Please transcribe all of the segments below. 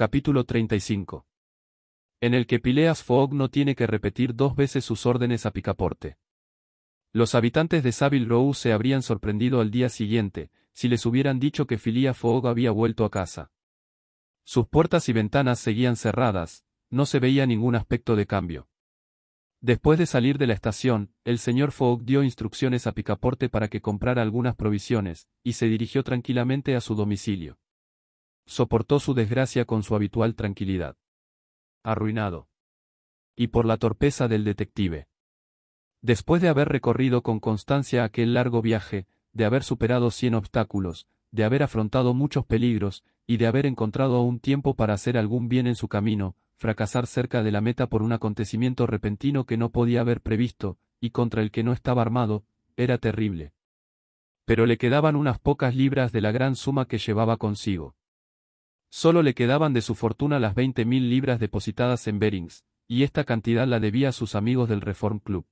capítulo 35. En el que Pileas Fogg no tiene que repetir dos veces sus órdenes a Picaporte. Los habitantes de Savile Row se habrían sorprendido al día siguiente, si les hubieran dicho que Filia Fogg había vuelto a casa. Sus puertas y ventanas seguían cerradas, no se veía ningún aspecto de cambio. Después de salir de la estación, el señor Fogg dio instrucciones a Picaporte para que comprara algunas provisiones, y se dirigió tranquilamente a su domicilio soportó su desgracia con su habitual tranquilidad. Arruinado. Y por la torpeza del detective. Después de haber recorrido con constancia aquel largo viaje, de haber superado cien obstáculos, de haber afrontado muchos peligros, y de haber encontrado un tiempo para hacer algún bien en su camino, fracasar cerca de la meta por un acontecimiento repentino que no podía haber previsto, y contra el que no estaba armado, era terrible. Pero le quedaban unas pocas libras de la gran suma que llevaba consigo. Solo le quedaban de su fortuna las 20.000 libras depositadas en Berings, y esta cantidad la debía a sus amigos del Reform Club.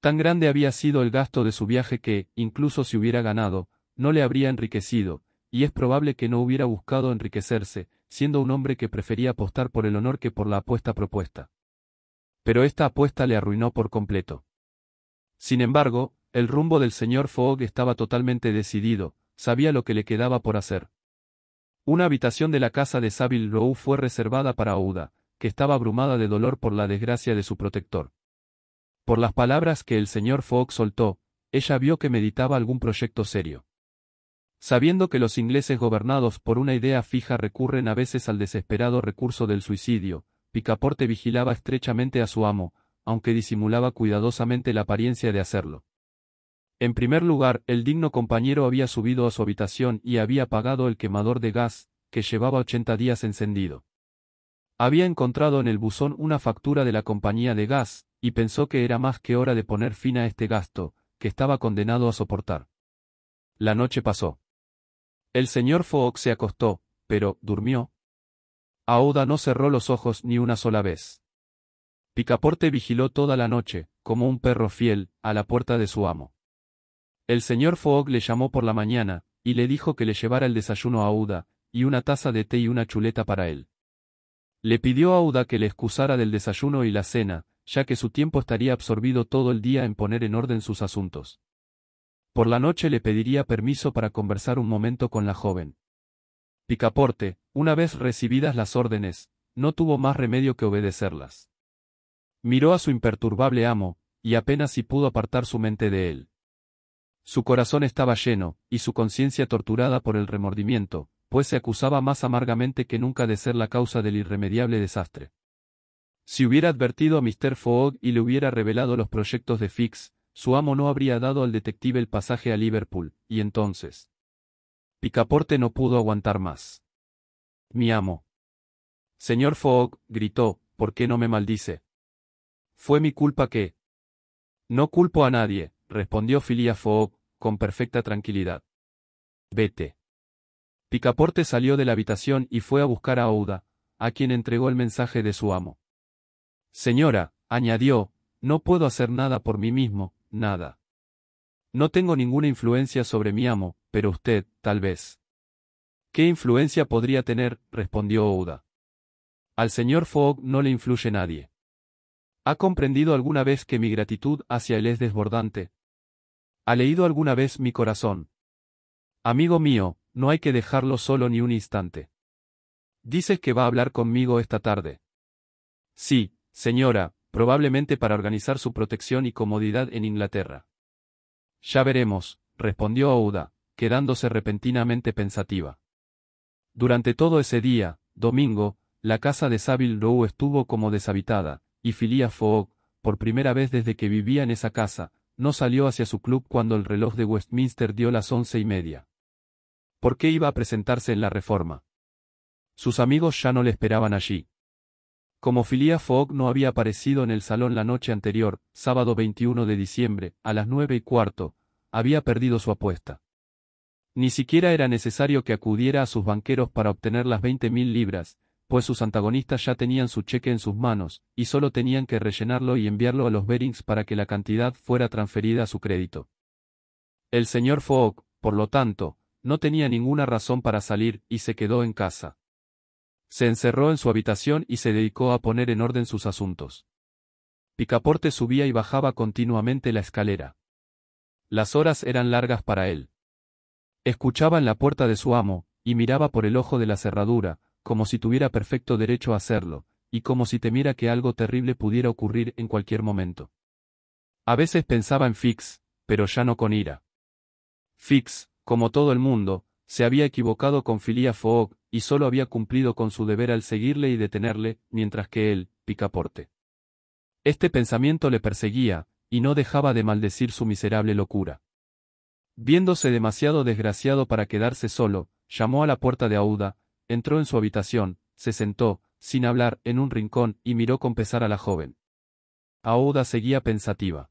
Tan grande había sido el gasto de su viaje que, incluso si hubiera ganado, no le habría enriquecido, y es probable que no hubiera buscado enriquecerse, siendo un hombre que prefería apostar por el honor que por la apuesta propuesta. Pero esta apuesta le arruinó por completo. Sin embargo, el rumbo del señor Fogg estaba totalmente decidido, sabía lo que le quedaba por hacer. Una habitación de la casa de Savile Row fue reservada para Ouda, que estaba abrumada de dolor por la desgracia de su protector. Por las palabras que el señor Fogg soltó, ella vio que meditaba algún proyecto serio. Sabiendo que los ingleses gobernados por una idea fija recurren a veces al desesperado recurso del suicidio, Picaporte vigilaba estrechamente a su amo, aunque disimulaba cuidadosamente la apariencia de hacerlo. En primer lugar, el digno compañero había subido a su habitación y había apagado el quemador de gas, que llevaba ochenta días encendido. Había encontrado en el buzón una factura de la compañía de gas, y pensó que era más que hora de poner fin a este gasto, que estaba condenado a soportar. La noche pasó. El señor Fox se acostó, pero, durmió. Aouda no cerró los ojos ni una sola vez. Picaporte vigiló toda la noche, como un perro fiel, a la puerta de su amo. El señor Fogg le llamó por la mañana, y le dijo que le llevara el desayuno a Uda, y una taza de té y una chuleta para él. Le pidió a Uda que le excusara del desayuno y la cena, ya que su tiempo estaría absorbido todo el día en poner en orden sus asuntos. Por la noche le pediría permiso para conversar un momento con la joven. Picaporte, una vez recibidas las órdenes, no tuvo más remedio que obedecerlas. Miró a su imperturbable amo, y apenas si pudo apartar su mente de él. Su corazón estaba lleno, y su conciencia torturada por el remordimiento, pues se acusaba más amargamente que nunca de ser la causa del irremediable desastre. Si hubiera advertido a Mr. Fogg y le hubiera revelado los proyectos de Fix, su amo no habría dado al detective el pasaje a Liverpool, y entonces. Picaporte no pudo aguantar más. Mi amo. Señor Fogg, gritó, ¿por qué no me maldice? Fue mi culpa que. No culpo a nadie, respondió Filia Fogg, con perfecta tranquilidad. Vete. Picaporte salió de la habitación y fue a buscar a Ouda, a quien entregó el mensaje de su amo. Señora, añadió, no puedo hacer nada por mí mismo, nada. No tengo ninguna influencia sobre mi amo, pero usted, tal vez. ¿Qué influencia podría tener? respondió Ouda. Al señor Fogg no le influye nadie. ¿Ha comprendido alguna vez que mi gratitud hacia él es desbordante, ¿Ha leído alguna vez mi corazón? Amigo mío, no hay que dejarlo solo ni un instante. Dices que va a hablar conmigo esta tarde. Sí, señora, probablemente para organizar su protección y comodidad en Inglaterra. Ya veremos, respondió Ouda, quedándose repentinamente pensativa. Durante todo ese día, domingo, la casa de Savile Row estuvo como deshabitada, y Phileas Fogg, por primera vez desde que vivía en esa casa, no salió hacia su club cuando el reloj de Westminster dio las once y media. ¿Por qué iba a presentarse en la reforma? Sus amigos ya no le esperaban allí. Como Phileas Fogg no había aparecido en el salón la noche anterior, sábado 21 de diciembre, a las nueve y cuarto, había perdido su apuesta. Ni siquiera era necesario que acudiera a sus banqueros para obtener las 20.000 libras, pues sus antagonistas ya tenían su cheque en sus manos, y solo tenían que rellenarlo y enviarlo a los Berings para que la cantidad fuera transferida a su crédito. El señor Fogg, por lo tanto, no tenía ninguna razón para salir y se quedó en casa. Se encerró en su habitación y se dedicó a poner en orden sus asuntos. Picaporte subía y bajaba continuamente la escalera. Las horas eran largas para él. Escuchaba en la puerta de su amo, y miraba por el ojo de la cerradura, como si tuviera perfecto derecho a hacerlo, y como si temiera que algo terrible pudiera ocurrir en cualquier momento. A veces pensaba en Fix, pero ya no con ira. Fix, como todo el mundo, se había equivocado con Filia Fogg, y solo había cumplido con su deber al seguirle y detenerle, mientras que él, Picaporte. Este pensamiento le perseguía, y no dejaba de maldecir su miserable locura. Viéndose demasiado desgraciado para quedarse solo, llamó a la puerta de Auda, Entró en su habitación, se sentó, sin hablar, en un rincón, y miró con pesar a la joven. Aouda seguía pensativa.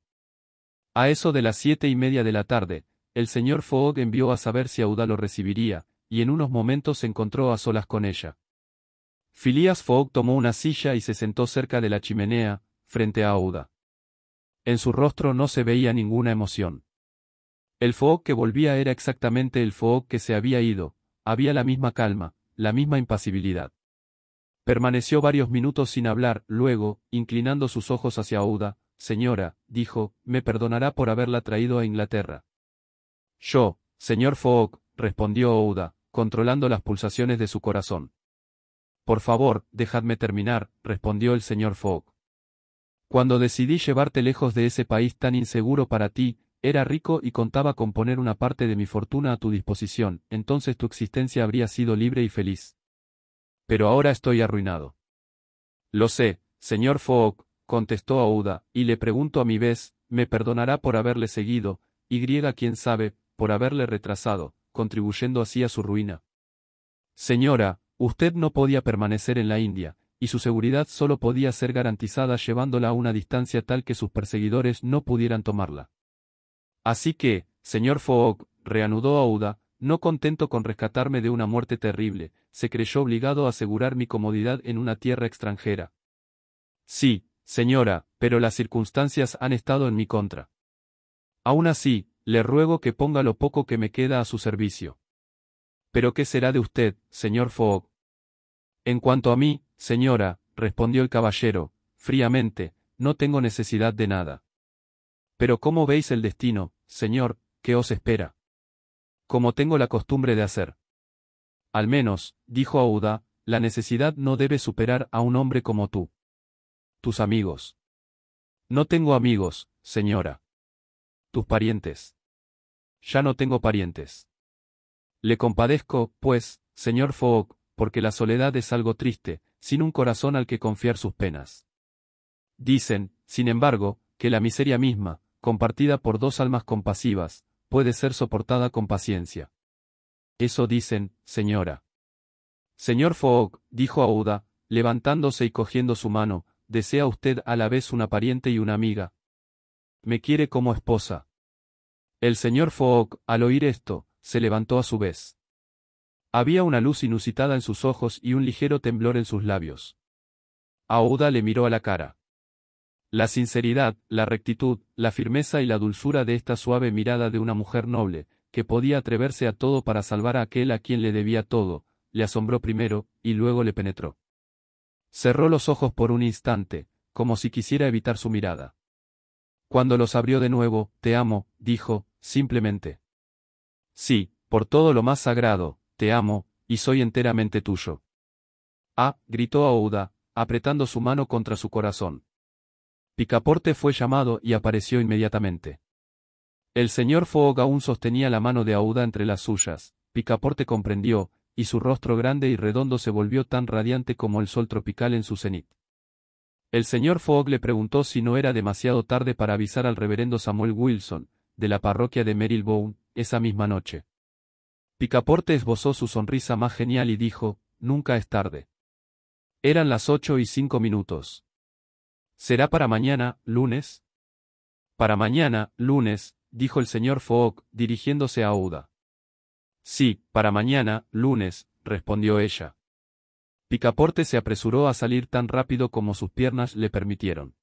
A eso de las siete y media de la tarde, el señor Fogg envió a saber si Aouda lo recibiría, y en unos momentos se encontró a solas con ella. Phileas Fogg tomó una silla y se sentó cerca de la chimenea, frente a Aouda. En su rostro no se veía ninguna emoción. El Fogg que volvía era exactamente el Fogg que se había ido, había la misma calma, la misma impasibilidad. Permaneció varios minutos sin hablar, luego, inclinando sus ojos hacia Ouda, Señora, dijo, me perdonará por haberla traído a Inglaterra. Yo, señor Fogg, respondió Ouda, controlando las pulsaciones de su corazón. Por favor, dejadme terminar, respondió el señor Fogg. Cuando decidí llevarte lejos de ese país tan inseguro para ti, era rico y contaba con poner una parte de mi fortuna a tu disposición, entonces tu existencia habría sido libre y feliz. Pero ahora estoy arruinado. Lo sé, señor Fogg, contestó Auda, y le pregunto a mi vez, me perdonará por haberle seguido, y griega quién sabe, por haberle retrasado, contribuyendo así a su ruina. Señora, usted no podía permanecer en la India, y su seguridad solo podía ser garantizada llevándola a una distancia tal que sus perseguidores no pudieran tomarla. Así que, señor Fogg, reanudó Auda, no contento con rescatarme de una muerte terrible, se creyó obligado a asegurar mi comodidad en una tierra extranjera. Sí, señora, pero las circunstancias han estado en mi contra. Aún así, le ruego que ponga lo poco que me queda a su servicio. Pero ¿qué será de usted, señor Fogg? En cuanto a mí, señora, respondió el caballero, fríamente, no tengo necesidad de nada. Pero ¿cómo veis el destino, Señor, que os espera? Como tengo la costumbre de hacer. Al menos, dijo Auda, la necesidad no debe superar a un hombre como tú. Tus amigos. No tengo amigos, señora. Tus parientes. Ya no tengo parientes. Le compadezco, pues, señor Fogg, porque la soledad es algo triste, sin un corazón al que confiar sus penas. Dicen, sin embargo, que la miseria misma, compartida por dos almas compasivas, puede ser soportada con paciencia. Eso dicen, señora. Señor Fogg, dijo auda levantándose y cogiendo su mano, desea usted a la vez una pariente y una amiga. Me quiere como esposa. El señor Fogg, al oír esto, se levantó a su vez. Había una luz inusitada en sus ojos y un ligero temblor en sus labios. auda le miró a la cara. La sinceridad, la rectitud, la firmeza y la dulzura de esta suave mirada de una mujer noble, que podía atreverse a todo para salvar a aquel a quien le debía todo, le asombró primero, y luego le penetró. Cerró los ojos por un instante, como si quisiera evitar su mirada. Cuando los abrió de nuevo, te amo, dijo, simplemente. Sí, por todo lo más sagrado, te amo, y soy enteramente tuyo. Ah, gritó Aouda, apretando su mano contra su corazón. Picaporte fue llamado y apareció inmediatamente. El señor Fogg aún sostenía la mano de Aouda entre las suyas. Picaporte comprendió, y su rostro grande y redondo se volvió tan radiante como el sol tropical en su cenit. El señor Fogg le preguntó si no era demasiado tarde para avisar al reverendo Samuel Wilson, de la parroquia de Marylebone, esa misma noche. Picaporte esbozó su sonrisa más genial y dijo, nunca es tarde. Eran las ocho y cinco minutos. Será para mañana, lunes. Para mañana, lunes, dijo el señor Fogg, dirigiéndose a Uda. Sí, para mañana, lunes, respondió ella. Picaporte se apresuró a salir tan rápido como sus piernas le permitieron.